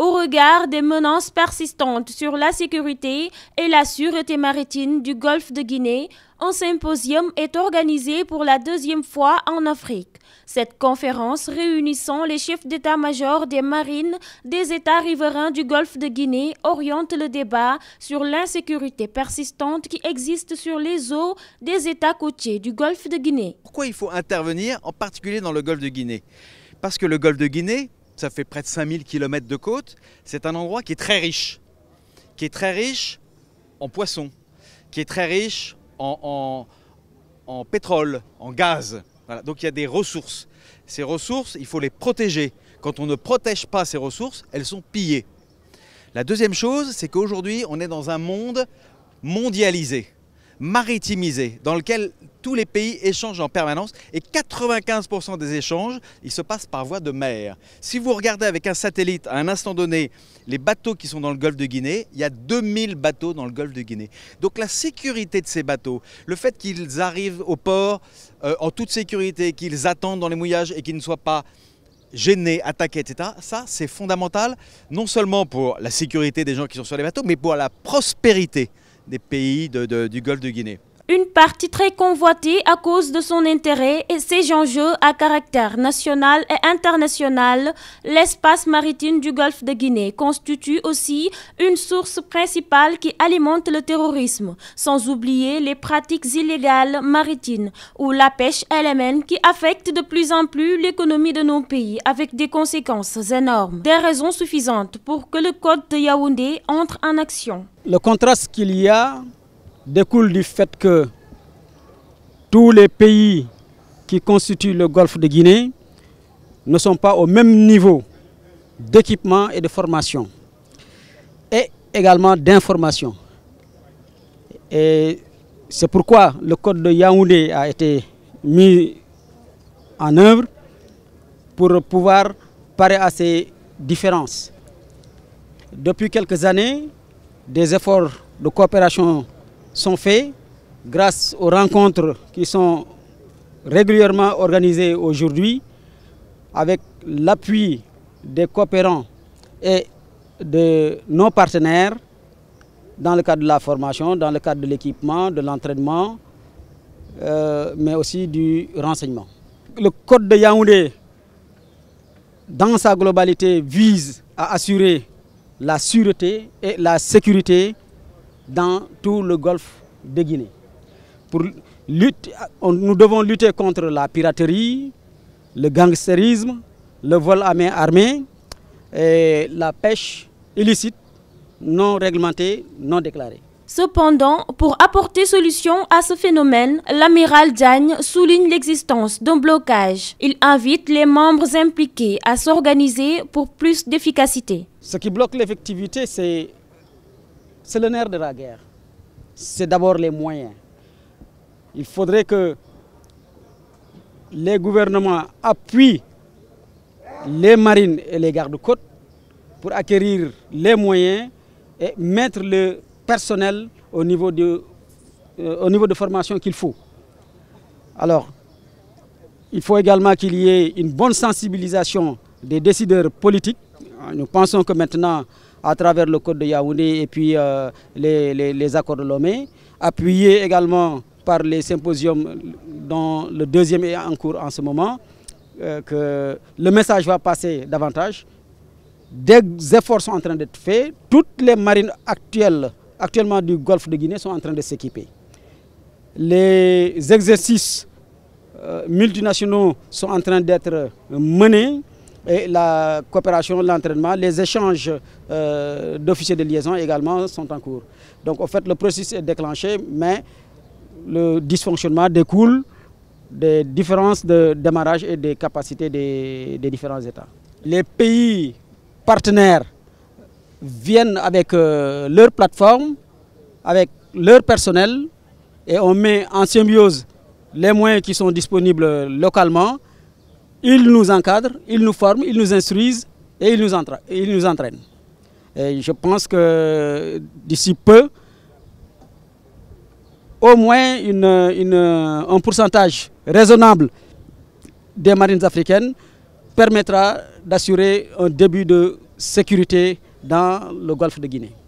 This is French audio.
au regard des menaces persistantes sur la sécurité et la sûreté maritime du golfe de Guinée, un symposium est organisé pour la deuxième fois en Afrique. Cette conférence réunissant les chefs d'état-major des marines des États riverains du golfe de Guinée oriente le débat sur l'insécurité persistante qui existe sur les eaux des États côtiers du golfe de Guinée. Pourquoi il faut intervenir en particulier dans le golfe de Guinée Parce que le golfe de Guinée ça fait près de 5000 km de côte. C'est un endroit qui est très riche, qui est très riche en poissons, qui est très riche en, pétrole, en gaz. Donc il y a des ressources. Ces ressources, il faut les protéger. Quand on ne protège pas ces ressources, elles sont pillées. La deuxième chose, c'est qu'aujourd'hui, on est dans un monde mondialisé, maritimisé, dans lequel tous les pays échangent en permanence et 95% des échanges, ils se passent par voie de mer. Si vous regardez avec un satellite à un instant donné les bateaux qui sont dans le golfe de Guinée, il y a 2000 bateaux dans le golfe de Guinée. Donc la sécurité de ces bateaux, le fait qu'ils arrivent au port euh, en toute sécurité, qu'ils attendent dans les mouillages et qu'ils ne soient pas gênés, attaqués, etc. Ça, c'est fondamental, non seulement pour la sécurité des gens qui sont sur les bateaux, mais pour la prospérité des pays du golfe de Guinée. Une partie très convoitée à cause de son intérêt et ses enjeux à caractère national et international, l'espace maritime du golfe de Guinée constitue aussi une source principale qui alimente le terrorisme, sans oublier les pratiques illégales maritimes ou la pêche elle qui affecte de plus en plus l'économie de nos pays avec des conséquences énormes. Des raisons suffisantes pour que le code de Yaoundé entre en action. Le contraste qu'il y a découle du fait que tous les pays qui constituent le golfe de Guinée ne sont pas au même niveau d'équipement et de formation et également d'information. Et c'est pourquoi le code de Yaoundé a été mis en œuvre pour pouvoir parer à ces différences. Depuis quelques années, des efforts de coopération sont faits grâce aux rencontres qui sont régulièrement organisées aujourd'hui avec l'appui des coopérants et de nos partenaires dans le cadre de la formation, dans le cadre de l'équipement, de l'entraînement, euh, mais aussi du renseignement. Le code de Yaoundé, dans sa globalité, vise à assurer la sûreté et la sécurité dans tout le golfe de Guinée. Pour lutte, nous devons lutter contre la piraterie, le gangstérisme, le vol à main armée, et la pêche illicite, non réglementée, non déclarée. Cependant, pour apporter solution à ce phénomène, l'amiral Diagne souligne l'existence d'un blocage. Il invite les membres impliqués à s'organiser pour plus d'efficacité. Ce qui bloque l'effectivité, c'est c'est le nerf de la guerre. C'est d'abord les moyens. Il faudrait que les gouvernements appuient les marines et les gardes-côtes pour acquérir les moyens et mettre le personnel au niveau de, euh, au niveau de formation qu'il faut. Alors, il faut également qu'il y ait une bonne sensibilisation des décideurs politiques. Nous pensons que maintenant, à travers le code de Yaoundé et puis euh, les, accords de Lomé, appuyés également par les symposiums dont le deuxième est en cours en ce moment, euh, que le message va passer davantage. Des efforts sont en train d'être faits. Toutes les marines actuelles, actuellement du golfe de Guinée, sont en train de s'équiper. Les exercices euh, multinationaux sont en train d'être menés et la coopération, l'entraînement, les échanges euh, d'officiers de liaison également sont en cours. Donc en fait le processus est déclenché mais le dysfonctionnement découle des différences de démarrage et des capacités des, différents États. Les pays partenaires viennent avec euh, leur plateforme, avec leur personnel et on met en symbiose les moyens qui sont disponibles localement ils nous encadrent, ils nous forment, ils nous instruisent et ils nous, entraînent. Et je pense que d'ici peu, au moins un pourcentage raisonnable des marines africaines permettra d'assurer un début de sécurité dans le golfe de Guinée.